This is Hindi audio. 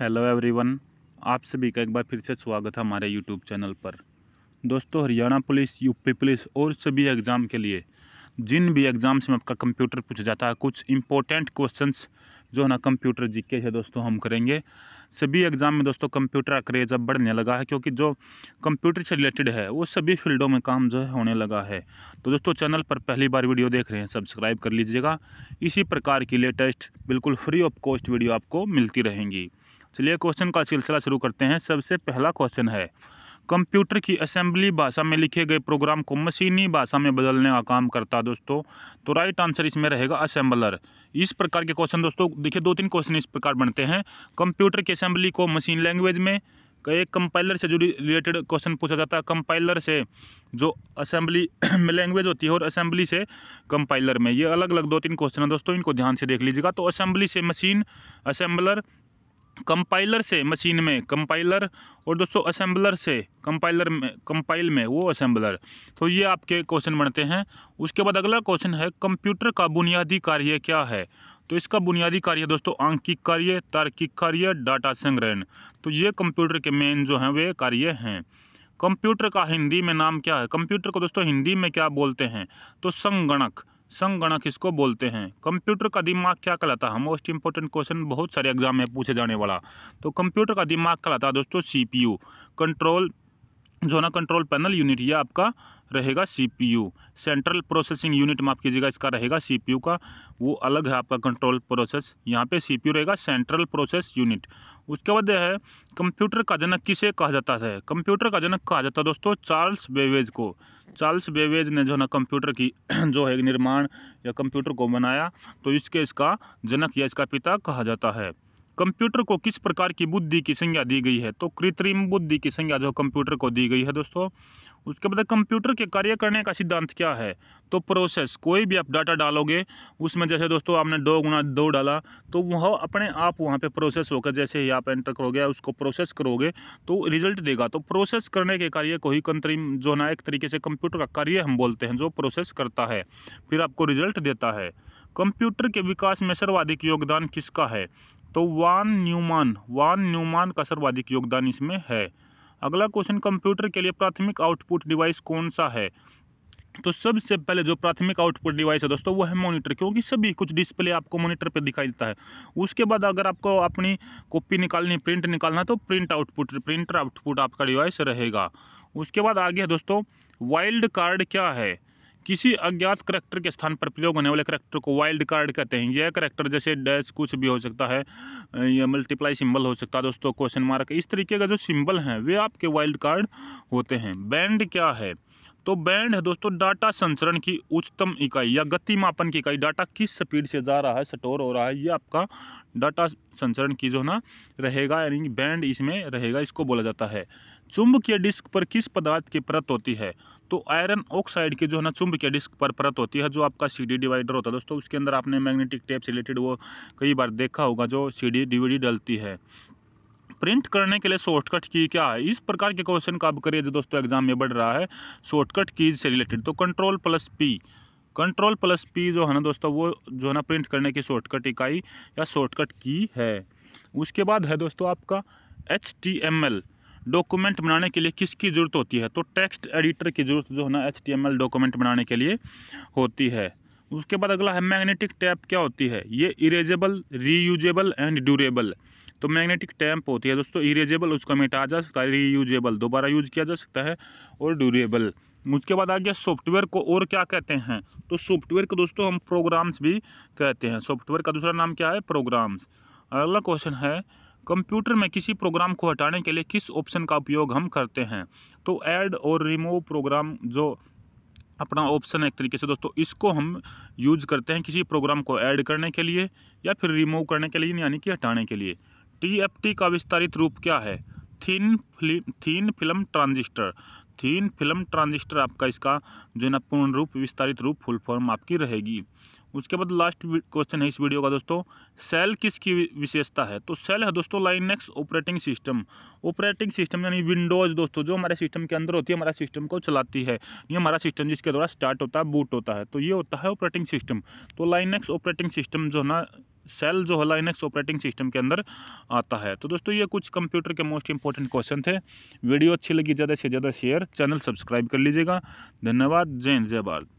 हेलो एवरीवन आप सभी का एक बार फिर से स्वागत है हमारे यूट्यूब चैनल पर दोस्तों हरियाणा पुलिस यूपी पुलिस और सभी एग्ज़ाम के लिए जिन भी एग्ज़ाम्स में आपका कंप्यूटर पूछा जाता है कुछ इंपॉर्टेंट क्वेश्चंस जो है ना कंप्यूटर जीके है दोस्तों हम करेंगे सभी एग्ज़ाम में दोस्तों कंप्यूटर का क्रेज अब बढ़ने लगा है क्योंकि जो कंप्यूटर से रिलेटेड है वो सभी फील्डों में काम जो है होने लगा है तो दोस्तों चैनल पर पहली बार वीडियो देख रहे हैं सब्सक्राइब कर लीजिएगा इसी प्रकार की लेटेस्ट बिल्कुल फ्री ऑफ कॉस्ट वीडियो आपको मिलती रहेंगी चलिए क्वेश्चन का सिलसिला शुरू करते हैं सबसे पहला क्वेश्चन है कंप्यूटर की असेंबली भाषा में लिखे गए प्रोग्राम को मशीनी भाषा में बदलने का काम करता है दोस्तों तो राइट आंसर इसमें रहेगा असेंबलर इस प्रकार के क्वेश्चन दोस्तों देखिए दो तीन क्वेश्चन इस प्रकार बनते हैं कंप्यूटर की असेंबली को मशीन लैंग्वेज में एक कंपाइलर से जुड़ी रिलेटेड क्वेश्चन पूछा जाता है कंपाइलर से जो असेंबली में लैंग्वेज होती है और असेंबली से कंपाइलर में ये अलग अलग दो तीन क्वेश्चन है दोस्तों इनको ध्यान से देख लीजिएगा तो असेंबली से मशीन असेंबलर कंपाइलर से मशीन में कंपाइलर और दोस्तों असेंबलर से कंपाइलर में कंपाइल में वो असेंबलर तो ये आपके क्वेश्चन बनते हैं उसके बाद अगला क्वेश्चन है कंप्यूटर का बुनियादी कार्य क्या है तो इसका बुनियादी कार्य दोस्तों आंकिक कार्य तार्किक कार्य डाटा संग्रहण तो ये कंप्यूटर के मेन जो हैं वे कार्य हैं कंप्यूटर का हिंदी में नाम क्या है कंप्यूटर को दोस्तों हिंदी में क्या बोलते हैं तो संगणक संगणक इसको बोलते हैं कंप्यूटर का दिमाग क्या कहलाता है मोस्ट इंपॉर्टेंट क्वेश्चन बहुत सारे एग्जाम में पूछे जाने वाला तो कंप्यूटर का दिमाग कहलाता है दोस्तों सीपीयू कंट्रोल जो है ना कंट्रोल पैनल यूनिट ये आपका रहेगा सीपीयू सेंट्रल प्रोसेसिंग यूनिट माफ कीजिएगा इसका रहेगा सीपीयू का वो अलग है आपका कंट्रोल प्रोसेस यहाँ पे सीपीयू रहेगा सेंट्रल प्रोसेस यूनिट उसके बाद यह है कंप्यूटर का जनक किसे कहा जाता है कंप्यूटर का जनक कहा जाता है दोस्तों चार्ल्स बेवेज को चार्ल्स बेवेज ने जो है ना कंप्यूटर की जो है निर्माण या कंप्यूटर को बनाया तो इसके इसका जनक या इसका पिता कहा जाता है कंप्यूटर को किस प्रकार की बुद्धि की संज्ञा दी गई है तो कृत्रिम बुद्धि की संज्ञा जो कंप्यूटर को दी गई है दोस्तों उसके बाद कंप्यूटर के कार्य करने का सिद्धांत क्या है तो प्रोसेस कोई भी आप डाटा डालोगे उसमें जैसे दोस्तों आपने दो गुना दो डाला तो वह अपने आप वहाँ पे प्रोसेस होकर जैसे ही आप एंटर करोगे उसको प्रोसेस करोगे तो रिजल्ट देगा तो प्रोसेस करने के कार्य को ही कंत्रिम जो ना एक तरीके से कंप्यूटर का कार्य हम बोलते हैं जो प्रोसेस करता है फिर आपको रिजल्ट देता है कंप्यूटर के विकास में सर्वाधिक योगदान किसका है तो वान न्यूमान वान न्यूमान का सर्वाधिक योगदान इसमें है अगला क्वेश्चन कंप्यूटर के लिए प्राथमिक आउटपुट डिवाइस कौन सा है तो सबसे पहले जो प्राथमिक आउटपुट डिवाइस है दोस्तों वो है मॉनिटर क्योंकि सभी कुछ डिस्प्ले आपको मॉनिटर पे दिखाई देता है उसके बाद अगर आपको अपनी कॉपी निकालनी प्रिंट निकालना तो प्रिंट आउटपुट प्रिंटर आउटपुट आपका डिवाइस रहेगा उसके बाद आगे है दोस्तों वाइल्ड कार्ड क्या है किसी अज्ञात करैक्टर के स्थान पर प्रयोग होने वाले करैक्टर को वाइल्ड कार्ड कहते हैं यह करैक्टर जैसे डैश कुछ भी हो सकता है या मल्टीप्लाई सिंबल हो सकता है दोस्तों क्वेश्चन मार्क इस तरीके का जो सिंबल हैं वे आपके वाइल्ड कार्ड होते हैं बैंड क्या है तो बैंड है दोस्तों डाटा संचरण की उच्चतम इकाई या गति मापन की इकाई डाटा किस स्पीड से जा रहा है स्टोर हो रहा है ये आपका डाटा संचरण की जो ना रहेगा यानी बैंड इसमें रहेगा इसको बोला जाता है चुंबकीय डिस्क पर किस पदार्थ की परत होती है तो आयरन ऑक्साइड की जो है ना चुंबकीय डिस्क पर परत होती है जो आपका सीडी डिवाइडर होता है दोस्तों उसके अंदर आपने मैग्नेटिक टेप से रिलेटेड वो कई बार देखा होगा जो सीडी डीवीडी डलती है प्रिंट करने के लिए शॉर्टकट की क्या है इस प्रकार के क्वेश्चन का आप करिए जो दोस्तों एग्जाम में बढ़ रहा है शॉर्टकट कीज से रिलेटेड तो control plus P control plus P जो है ना दोस्तों वो जो है ना प्रिंट करने की शॉर्टकट इकाई या शॉर्टकट की है उसके बाद है दोस्तों आपका H T M L document बनाने के लिए किसकी ज़रूरत होती है तो टेक्स्ट एडिटर की ज़रूरत जो है ना एच डॉक्यूमेंट बनाने के लिए होती है उसके बाद अगला है मैग्नेटिक टैप क्या होती है ये इरेजेबल रीयूजेबल एंड ड्यूरेबल तो मैग्नेटिक टैप होती है दोस्तों इरेजेबल उसको मिटाया जा सकता है रीयूजेबल दोबारा यूज किया जा सकता है और ड्यूरेबल उसके बाद आ गया सॉफ्टवेयर को और क्या कहते हैं तो सॉफ्टवेयर को दोस्तों हम प्रोग्राम्स भी कहते हैं सॉफ्टवेयर का दूसरा नाम क्या है प्रोग्राम्स अगला क्वेश्चन है कंप्यूटर में किसी प्रोग्राम को हटाने के लिए किस ऑप्शन का उपयोग हम करते हैं तो ऐड और रिमूव प्रोग्राम जो अपना ऑप्शन है एक तरीके से दोस्तों इसको हम यूज करते हैं किसी प्रोग्राम को ऐड करने के लिए या फिर रिमूव करने के लिए यानी कि हटाने के लिए टी का विस्तारित रूप क्या है thin film thin film transistor thin film transistor आपका इसका जो है ना पूर्ण रूप विस्तारित रूप फुल फॉर्म आपकी रहेगी उसके बाद लास्ट क्वेश्चन है इस वीडियो का दोस्तों सेल किसकी विशेषता है तो सेल है दोस्तों Linux operating system operating system यानी विंडोज़ दोस्तों जो हमारे सिस्टम के अंदर होती है हमारा सिस्टम को चलाती है ये हमारा सिस्टम जिसके द्वारा स्टार्ट होता है बूट होता है तो ये होता है ऑपरेटिंग सिस्टम तो लाइनेक्स ऑपरेटिंग सिस्टम जो ना सेल जो है लाइनेक्स ऑपरेटिंग सिस्टम के अंदर आता है तो दोस्तों ये कुछ कंप्यूटर के मोस्ट इंपॉर्टेंट क्वेश्चन थे वीडियो अच्छी लगी ज़्यादा से ज़्यादा शेयर चैनल सब्सक्राइब कर लीजिएगा धन्यवाद जय हिंद जय भारत